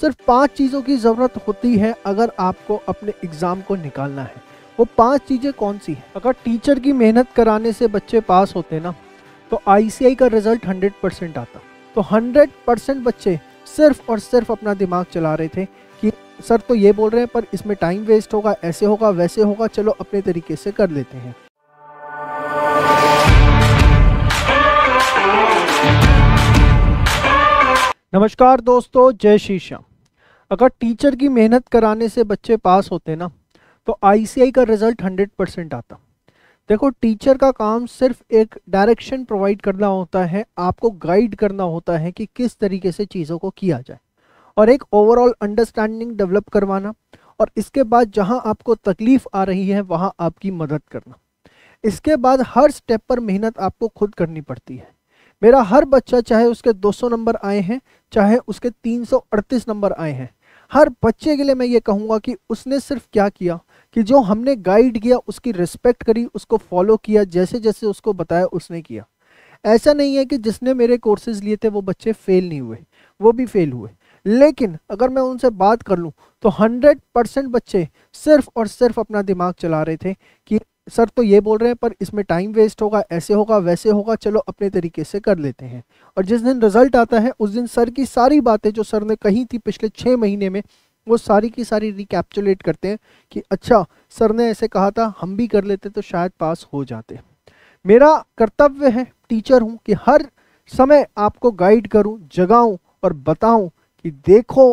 सिर्फ पांच चीज़ों की ज़रूरत होती है अगर आपको अपने एग्ज़ाम को निकालना है वो पांच चीज़ें कौन सी हैं अगर टीचर की मेहनत कराने से बच्चे पास होते ना तो आई का रिज़ल्ट हंड्रेड परसेंट आता तो हंड्रेड परसेंट बच्चे सिर्फ और सिर्फ अपना दिमाग चला रहे थे कि सर तो ये बोल रहे हैं पर इसमें टाइम वेस्ट होगा ऐसे होगा वैसे होगा चलो अपने तरीके से कर लेते हैं नमस्कार दोस्तों जय श्री श्याम अगर टीचर की मेहनत कराने से बच्चे पास होते ना तो आईसीआई का रिजल्ट हंड्रेड परसेंट आता देखो टीचर का काम सिर्फ एक डायरेक्शन प्रोवाइड करना होता है आपको गाइड करना होता है कि किस तरीके से चीज़ों को किया जाए और एक ओवरऑल अंडरस्टैंडिंग डेवलप करवाना और इसके बाद जहां आपको तकलीफ आ रही है वहां आपकी मदद करना इसके बाद हर स्टेप पर मेहनत आपको खुद करनी पड़ती है मेरा हर बच्चा चाहे उसके 200 नंबर आए हैं चाहे उसके तीन नंबर आए हैं हर बच्चे के लिए मैं ये कहूँगा कि उसने सिर्फ क्या किया कि जो हमने गाइड किया उसकी रिस्पेक्ट करी उसको फॉलो किया जैसे जैसे उसको बताया उसने किया ऐसा नहीं है कि जिसने मेरे कोर्सेज लिए थे वो बच्चे फेल नहीं हुए वो भी फेल हुए लेकिन अगर मैं उनसे बात कर लूँ तो 100 परसेंट बच्चे सिर्फ और सिर्फ अपना दिमाग चला रहे थे कि सर तो ये बोल रहे हैं पर इसमें टाइम वेस्ट होगा ऐसे होगा वैसे होगा चलो अपने तरीके से कर लेते हैं और जिस दिन रिजल्ट आता है उस दिन सर की सारी बातें जो सर ने कही थी पिछले छः महीने में वो सारी की सारी रिकैप्चुलेट करते हैं कि अच्छा सर ने ऐसे कहा था हम भी कर लेते तो शायद पास हो जाते मेरा कर्तव्य है टीचर हूँ कि हर समय आपको गाइड करूँ जगाऊँ और बताऊँ कि देखो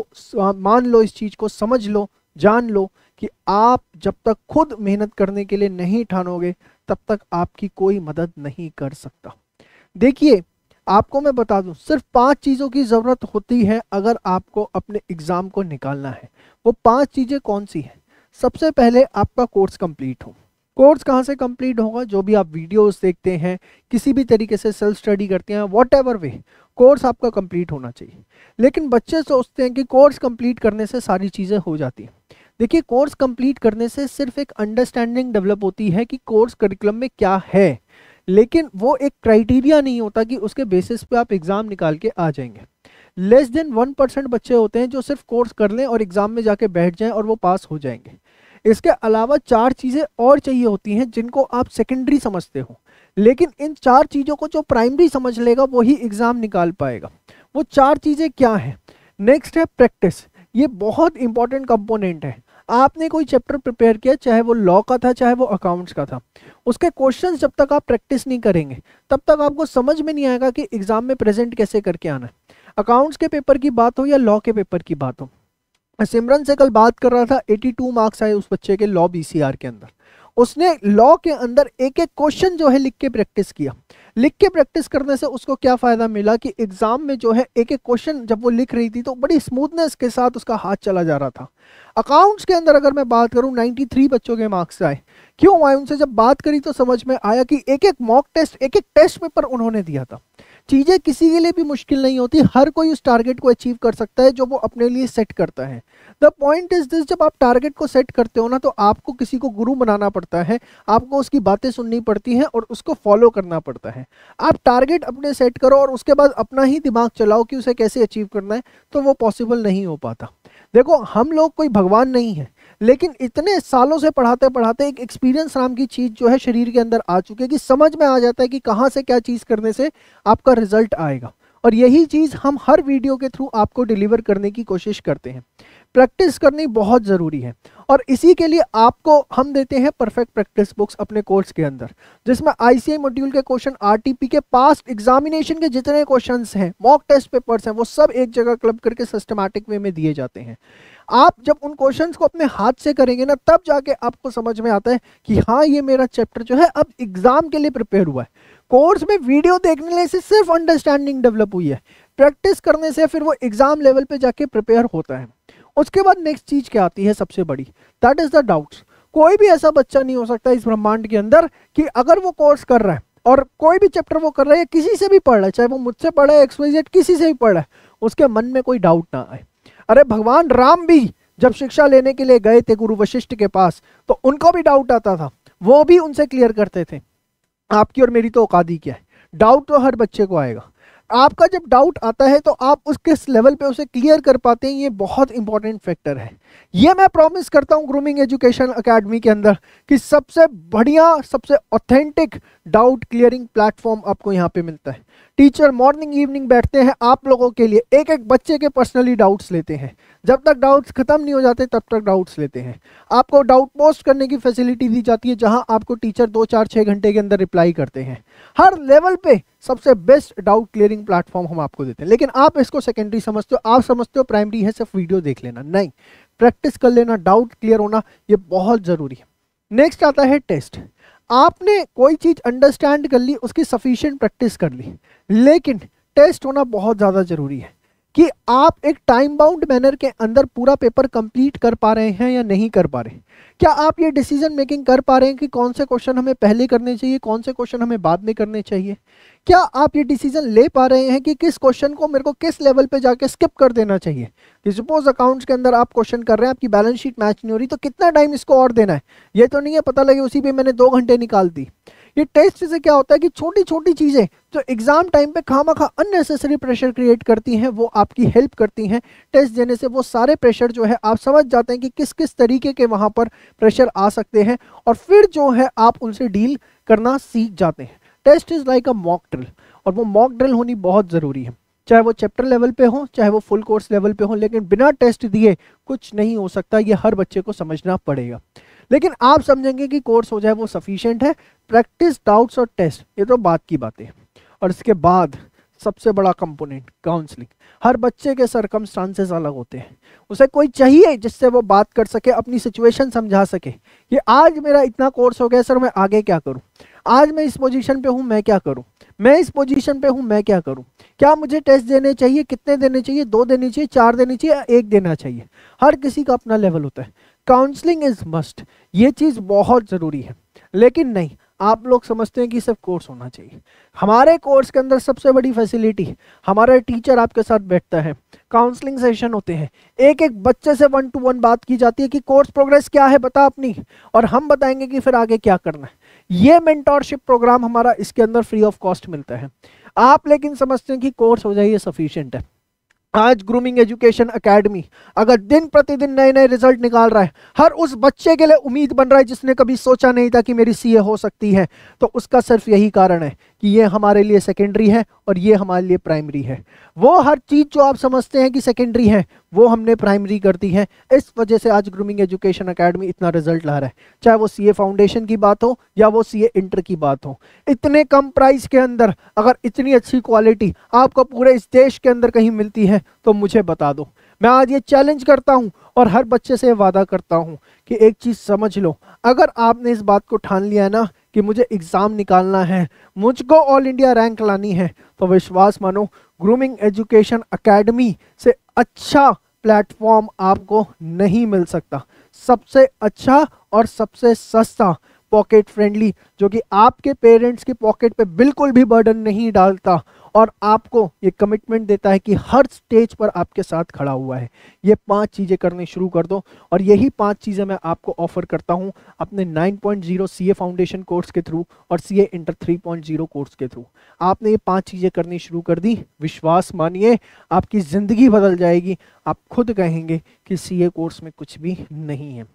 मान लो इस चीज़ को समझ लो जान लो कि आप जब तक खुद मेहनत करने के लिए नहीं ठानोगे तब तक आपकी कोई मदद नहीं कर सकता देखिए आपको मैं बता दूं सिर्फ पांच चीज़ों की ज़रूरत होती है अगर आपको अपने एग्ज़ाम को निकालना है वो पांच चीज़ें कौन सी हैं सबसे पहले आपका कोर्स कंप्लीट हो कोर्स कहाँ से कंप्लीट होगा जो भी आप वीडियोस देखते हैं किसी भी तरीके से सेल्फ स्टडी करते हैं वॉट एवर वे कोर्स आपका कंप्लीट होना चाहिए लेकिन बच्चे सोचते हैं कि कोर्स कंप्लीट करने से सारी चीज़ें हो जाती हैं देखिए कोर्स कंप्लीट करने से सिर्फ एक अंडरस्टैंडिंग डेवलप होती है कि कोर्स करिकुलम में क्या है लेकिन वो एक क्राइटेरिया नहीं होता कि उसके बेसिस पे आप एग्ज़ाम निकाल के आ जाएंगे लेस देन वन परसेंट बच्चे होते हैं जो सिर्फ कोर्स कर लें और एग्ज़ाम में जाके बैठ जाएं और वो पास हो जाएंगे इसके अलावा चार चीज़ें और चाहिए होती हैं जिनको आप सेकेंडरी समझते हो लेकिन इन चार चीज़ों को जो प्राइमरी समझ लेगा वही एग्ज़ाम निकाल पाएगा वो चार चीज़ें क्या हैं नेक्स्ट है प्रैक्टिस ये बहुत इंपॉर्टेंट कंपोनेंट है आपने कोई चैप्टर प्रिपेयर किया चाहे वो लॉ का था चाहे वो अकाउंट्स का था उसके क्वेश्चन जब तक आप प्रैक्टिस नहीं करेंगे तब तक आपको समझ में नहीं आएगा कि एग्ज़ाम में प्रेजेंट कैसे करके आना है अकाउंट्स के पेपर की बात हो या लॉ के पेपर की बात हो सिमरन से कल बात कर रहा था 82 मार्क्स आए उस बच्चे के लॉ बीसीआर के अंदर उसने लॉ के अंदर एक एक क्वेश्चन जो है लिख के प्रैक्टिस किया लिख के प्रैक्टिस करने से उसको क्या फ़ायदा मिला कि एग्ज़ाम में जो है एक एक क्वेश्चन जब वो लिख रही थी तो बड़ी स्मूथनेस के साथ उसका हाथ चला जा रहा था अकाउंट्स के अंदर अगर मैं बात करूं 93 बच्चों के मार्क्स आए क्यों आए उनसे जब बात करी तो समझ में आया कि एक एक मॉक टेस्ट एक एक टेस्ट पेपर उन्होंने दिया था चीज़ें किसी के लिए भी मुश्किल नहीं होती हर कोई उस टारगेट को अचीव कर सकता है जो वो अपने लिए सेट करता है द पॉइंट इज दिस जब आप टारगेट को सेट करते हो ना तो आपको किसी को गुरु बनाना पड़ता है आपको उसकी बातें सुननी पड़ती हैं और उसको फॉलो करना पड़ता है आप टारगेट अपने सेट करो और उसके बाद अपना ही दिमाग चलाओ कि उसे कैसे अचीव करना है तो वो पॉसिबल नहीं हो पाता देखो हम लोग कोई भगवान नहीं है लेकिन इतने सालों से पढ़ाते पढ़ाते एक एक्सपीरियंस नाम की चीज़ जो है शरीर के अंदर आ चुकी है कि समझ में आ जाता है कि कहाँ से क्या चीज़ करने से आपका रिजल्ट आएगा और यही चीज़ हम हर वीडियो के थ्रू आपको डिलीवर करने की कोशिश करते हैं प्रैक्टिस करनी बहुत ज़रूरी है और इसी के लिए आपको हम देते हैं परफेक्ट प्रैक्टिस बुक्स अपने कोर्स के अंदर जिसमें आई मॉड्यूल के क्वेश्चन आर के पास्ट एग्जामिनेशन के जितने क्वेश्चन हैं मॉक टेस्ट पेपर्स हैं वो सब एक जगह क्लब करके सिस्टमैटिक वे में दिए जाते हैं आप जब उन क्वेश्चंस को अपने हाथ से करेंगे ना तब जाके आपको समझ में आता है कि हाँ ये मेरा चैप्टर जो है अब एग्ज़ाम के लिए प्रिपेयर हुआ है कोर्स में वीडियो देखने से सिर्फ अंडरस्टैंडिंग डेवलप हुई है प्रैक्टिस करने से फिर वो एग्ज़ाम लेवल पे जाके प्रिपेयर होता है उसके बाद नेक्स्ट चीज क्या आती है सबसे बड़ी दैट इज द डाउट कोई भी ऐसा बच्चा नहीं हो सकता इस ब्रह्मांड के अंदर कि अगर वो कोर्स कर रहा है और कोई भी चैप्टर वो कर रहा है किसी से भी पढ़ रहा है चाहे वो मुझसे रहा है एक्सवाइजेड किसी से भी पढ़ रहा है उसके मन में कोई डाउट ना आए अरे भगवान राम भी जब शिक्षा लेने के लिए गए थे गुरु वशिष्ठ के पास तो उनको भी डाउट आता था वो भी उनसे क्लियर करते थे आपकी और मेरी तो औकादी क्या है डाउट तो हर बच्चे को आएगा आपका जब डाउट आता है तो आप उस किस लेवल पे उसे क्लियर कर पाते हैं ये बहुत इंपॉर्टेंट फैक्टर है ये मैं प्रॉमिस करता हूं ग्रूमिंग एजुकेशन एकेडमी के अंदर कि सबसे बढ़िया सबसे ऑथेंटिक डाउट क्लियरिंग प्लेटफॉर्म आपको यहां पे मिलता है टीचर मॉर्निंग इवनिंग बैठते हैं आप लोगों के लिए एक एक बच्चे के पर्सनली डाउट्स लेते हैं जब तक डाउट्स ख़त्म नहीं हो जाते तब तक डाउट्स लेते हैं आपको डाउट पोस्ट करने की फैसिलिटी दी जाती है जहाँ आपको टीचर दो चार छः घंटे के अंदर रिप्लाई करते हैं हर लेवल पे सबसे बेस्ट डाउट क्लियरिंग प्लेटफॉर्म हम आपको देते हैं लेकिन आप इसको सेकेंडरी समझते हो आप समझते हो प्राइमरी है सिर्फ वीडियो देख लेना नहीं प्रैक्टिस कर लेना डाउट क्लियर होना ये बहुत ज़रूरी है नेक्स्ट आता है टेस्ट आपने कोई चीज़ अंडरस्टैंड कर ली उसकी सफिशेंट प्रैक्टिस कर ली लेकिन टेस्ट होना बहुत ज़्यादा ज़रूरी है कि आप एक टाइम बाउंड मैनर के अंदर पूरा पेपर कंप्लीट कर पा रहे हैं या नहीं कर पा रहे क्या आप ये डिसीजन मेकिंग कर पा रहे हैं कि कौन से क्वेश्चन हमें पहले करने चाहिए कौन से क्वेश्चन हमें बाद में करने चाहिए क्या आप ये डिसीजन ले पा रहे हैं कि किस क्वेश्चन को मेरे को किस लेवल पे जाके स्किप कर देना चाहिए कि सपोज अकाउंट्स के अंदर आप क्वेश्चन कर रहे हैं आपकी बैलेंस शीट मैच नहीं हो रही तो कितना टाइम इसको और देना है ये तो नहीं है पता लगे उसी पर मैंने दो घंटे निकाल दी ये टेस्ट से क्या होता है कि छोटी छोटी चीज़ें जो एग्ज़ाम टाइम पे खामा खा अननेसेसरी प्रेशर क्रिएट करती हैं वो आपकी हेल्प करती हैं टेस्ट देने से वो सारे प्रेशर जो है आप समझ जाते हैं कि किस किस तरीके के वहाँ पर प्रेशर आ सकते हैं और फिर जो है आप उनसे डील करना सीख जाते हैं test is like a mock drill और वो मॉक ड्रिल होनी बहुत ज़रूरी है चाहे वो चैप्टर लेवल पे हो चाहे वो फुल कोर्स लेवल पे हो लेकिन बिना टेस्ट दिए कुछ नहीं हो सकता ये हर बच्चे को समझना पड़ेगा लेकिन आप समझेंगे कि कोर्स हो जाए वो सफिशियंट है प्रैक्टिस डाउट्स और टेस्ट ये तो बात की बातें और इसके बाद सबसे बड़ा कंपोनेंट काउंसलिंग हर बच्चे के सरकमस्टांसेस अलग होते हैं उसे कोई चाहिए जिससे वो बात कर सके अपनी सिचुएशन समझा सके ये आज मेरा इतना कोर्स हो गया सर मैं आगे क्या करूँ आज मैं इस पोजीशन पे हूँ मैं क्या करूँ मैं इस पोजीशन पे हूँ मैं क्या करूँ क्या मुझे टेस्ट देने चाहिए कितने देने चाहिए दो देने चाहिए चार देने चाहिए एक देना चाहिए हर किसी का अपना लेवल होता है काउंसलिंग इज मस्ट ये चीज़ बहुत ज़रूरी है लेकिन नहीं आप लोग समझते हैं कि सिर्फ कोर्स होना चाहिए हमारे कोर्स के अंदर सबसे बड़ी फैसिलिटी हमारा टीचर आपके साथ बैठता है काउंसलिंग सेशन होते हैं एक एक बच्चे से वन टू वन बात की जाती है कि कोर्स प्रोग्रेस क्या है बता अपनी और हम बताएंगे कि फिर आगे क्या करना है ये मेंटोरशिप प्रोग्राम हमारा इसके अंदर फ्री ऑफ कॉस्ट मिलता है आप लेकिन समझते हैं कि कोर्स हो जाइए सफिशियंट है आज ग्रूमिंग एजुकेशन एकेडमी अगर दिन प्रतिदिन नए नए रिजल्ट निकाल रहा है हर उस बच्चे के लिए उम्मीद बन रहा है जिसने कभी सोचा नहीं था कि मेरी सीए हो सकती है तो उसका सिर्फ यही कारण है कि ये हमारे लिए सेकेंडरी है और ये हमारे लिए प्राइमरी है वो हर चीज़ जो आप समझते हैं कि सेकेंडरी है वो हमने प्राइमरी कर दी है इस वजह से आज ग्रूमिंग एजुकेशन अकेडमी इतना रिजल्ट ला रहा है चाहे वो सीए फाउंडेशन की बात हो या वो सीए इंटर की बात हो इतने कम प्राइस के अंदर अगर इतनी अच्छी क्वालिटी आपको पूरे इस देश के अंदर कहीं मिलती है तो मुझे बता दो मैं आज ये चैलेंज करता हूँ और हर बच्चे से वादा करता हूँ कि एक चीज़ समझ लो अगर आपने इस बात को ठान लिया है ना कि मुझे एग्ज़ाम निकालना है मुझको ऑल इंडिया रैंक लानी है तो विश्वास मानो ग्रूमिंग एजुकेशन अकेडमी से अच्छा प्लेटफॉर्म आपको नहीं मिल सकता सबसे अच्छा और सबसे सस्ता पॉकेट फ्रेंडली जो कि आपके पेरेंट्स के पॉकेट पे बिल्कुल भी बर्डन नहीं डालता और आपको ये कमिटमेंट देता है कि हर स्टेज पर आपके साथ खड़ा हुआ है ये पांच चीज़ें करने शुरू कर दो और यही पांच चीज़ें मैं आपको ऑफर करता हूँ अपने 9.0 पॉइंट फाउंडेशन कोर्स के थ्रू और सी इंटर 3.0 कोर्स के थ्रू आपने ये पांच चीज़ें करनी शुरू कर दी विश्वास मानिए आपकी ज़िंदगी बदल जाएगी आप खुद कहेंगे कि सी कोर्स में कुछ भी नहीं है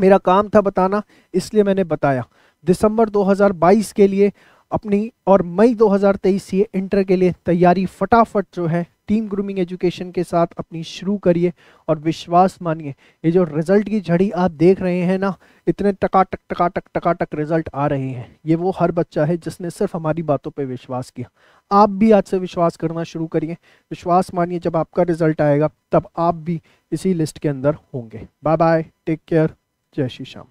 मेरा काम था बताना इसलिए मैंने बताया दिसंबर 2022 के लिए अपनी और मई 2023 से इंटर के लिए तैयारी फटाफट जो है टीम ग्रूमिंग एजुकेशन के साथ अपनी शुरू करिए और विश्वास मानिए ये जो रिजल्ट की झड़ी आप देख रहे हैं ना इतने टकाटक टकाटक टकाटक रिजल्ट आ रहे हैं ये वो हर बच्चा है जिसने सिर्फ हमारी बातों पे विश्वास किया आप भी आज से विश्वास करना शुरू करिए विश्वास मानिए जब आपका रिजल्ट आएगा तब आप भी इसी लिस्ट के अंदर होंगे बाय बाय टेक केयर जय श्री श्याम